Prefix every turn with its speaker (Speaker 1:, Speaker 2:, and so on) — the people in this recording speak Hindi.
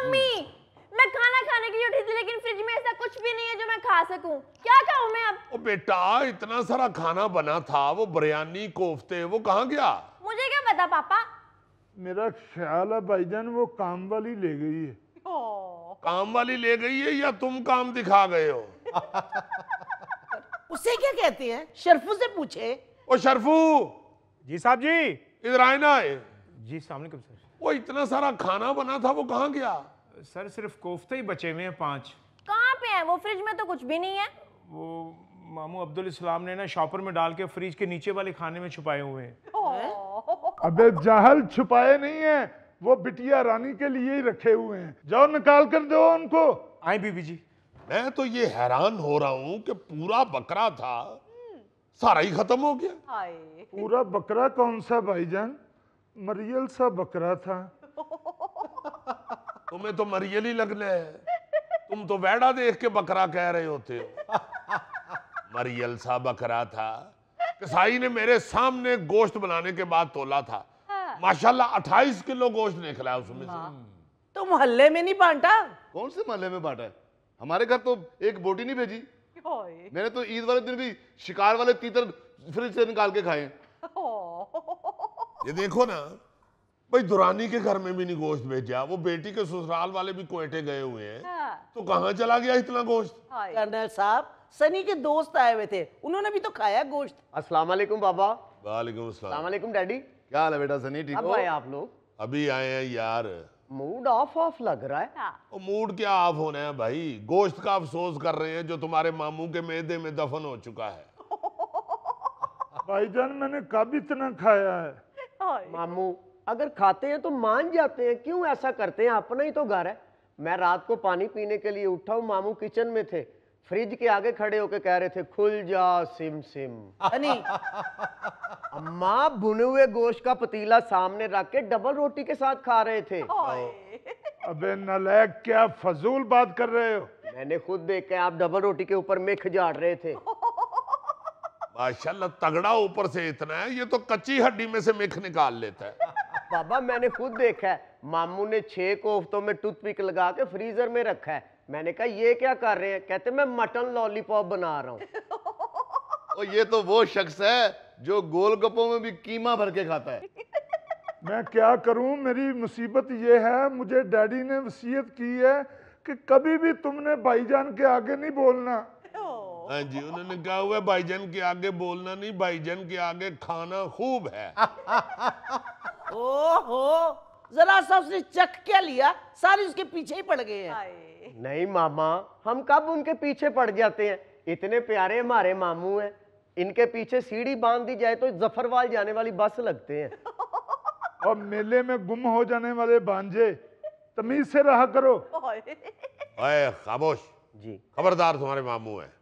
Speaker 1: मम्मी मैं खाना खाने के लिए उठी थी लेकिन फ्रिज में ऐसा कुछ भी नहीं है जो मैं खा सकूं क्या खाऊं मैं अब
Speaker 2: ओ बेटा इतना सारा खाना बना था वो बिरयानी कोफ्ते वो कहाँ गया
Speaker 3: मुझे क्या पता पापा मेरा ख्याल है भाईजान वो काम वाली ले गई है काम वाली ले गई है या तुम काम दिखा गए हो
Speaker 1: उसे क्या कहते हैं शर्फू से पूछे
Speaker 2: ओ शर्फू जी साहब जी इधर आए ना जी सामने कब सर वो इतना सारा खाना बना था वो कहाँ गया सर सिर्फ कोफ्ते ही बचे हुए हैं पाँच
Speaker 1: कहाँ पे हैं वो फ्रिज में तो कुछ भी नहीं है
Speaker 2: वो मामू अब्दुल इस्लाम ने ना शॉपर में डाल के फ्रिज के नीचे वाले खाने में छुपाए हुए हैं
Speaker 3: अबे जहल छुपाए नहीं है वो बिटिया रानी के लिए ही रखे हुए हैं जाओ निकाल कर दो उनको आए बीबी जी मैं तो ये हैरान हो रहा हूँ कि पूरा बकरा था सारा ही खत्म हो
Speaker 1: गया पूरा
Speaker 3: बकरा कौन सा भाईजान मरियल सा बकरा था
Speaker 2: तुम्हें तो मरियल ही लगने है तुम तो बैडा देख के बकरा कह रहे होते हो मरियल सा बकरा था कसाई ने मेरे सामने गोश्त बनाने के बाद तोला था
Speaker 3: हाँ। माशाल्लाह
Speaker 2: 28 किलो गोश्त निकला उसमें
Speaker 3: से
Speaker 2: तो मोहल्ले
Speaker 1: में नहीं बांटा
Speaker 2: कौन से मोहल्ले में बांटा है हमारे घर तो एक बोटी नहीं भेजी
Speaker 1: मैंने
Speaker 2: तो ईद वाले दिन भी शिकार वाले तीतर फ्रिज से निकाल के खाए ये देखो ना भाई दुरानी के घर में भी नहीं गोश्त भेजा वो बेटी के ससुराल वाले भी कोयटे गए हुए हैं
Speaker 1: हाँ। तो कहाँ चला गया इतना गोश्त कर्नल साहब सनी के दोस्त आए हुए थे उन्होंने भी तो खाया गोश्त
Speaker 2: अस्सलाम वालेकुम बाबा वालेकुम अस्सलाम वालेकुम डैडी क्या हाल है बेटा सनी ठीक हो आप लोग अभी आए हैं यार मूड ऑफ ऑफ लग रहा है हाँ। मूड क्या ऑफ होना है भाई गोश्त का अफसोस कर रहे हैं जो तुम्हारे मामू के
Speaker 1: मैदे में दफन हो चुका है भाईजान मैंने कब इतना खाया है मामू अगर खाते हैं तो मान जाते हैं क्यों ऐसा करते हैं अपना ही तो घर है मैं रात को पानी पीने के लिए उठा हूँ मामू किचन में थे फ्रिज के आगे खड़े होके कह रहे थे खुल जा सिम सिम अम्मा भुने हुए गोश्त का पतीला सामने रख के डबल रोटी के साथ खा रहे थे अबे नलैक क्या फजूल बात कर रहे हो मैंने खुद देखा आप डबल रोटी के ऊपर मेख झाड़ रहे थे
Speaker 2: माशाला तगड़ा ऊपर से इतना है ये तो कच्ची हड्डी में से मिख निकाल लेता है
Speaker 1: बाबा मैंने खुद देखा है मामू ने छह कोफ्तों में टूथपिक लगा के फ्रीजर में रखा है मैंने कहा ये क्या कर रहे हैं कहते मैं मटन लॉलीपॉप बना रहा हूँ
Speaker 2: और ये तो वो शख्स है जो गोलगप्पों में भी कीमा भर के खाता है
Speaker 3: मैं क्या करूं मेरी मुसीबत ये है मुझे डैडी ने वसीयत की है कि कभी भी तुमने भाईजान के आगे नहीं बोलना
Speaker 2: हाँ जी उन्होंने कहा हुआ भाईजन के आगे बोलना नहीं भाईजन के आगे खाना खूब है
Speaker 1: ओहो जरा सा उसने चख क्या लिया सारे उसके पीछे ही पड़ गए हैं नहीं मामा हम कब उनके पीछे पड़ जाते हैं इतने प्यारे हमारे मामू हैं इनके पीछे सीढ़ी बांध दी जाए तो जफरवाल जाने वाली बस लगते हैं
Speaker 3: और मेले में गुम हो जाने वाले बांझे तमीज से रहा करो
Speaker 2: खामोश जी खबरदार तुम्हारे मामू हैं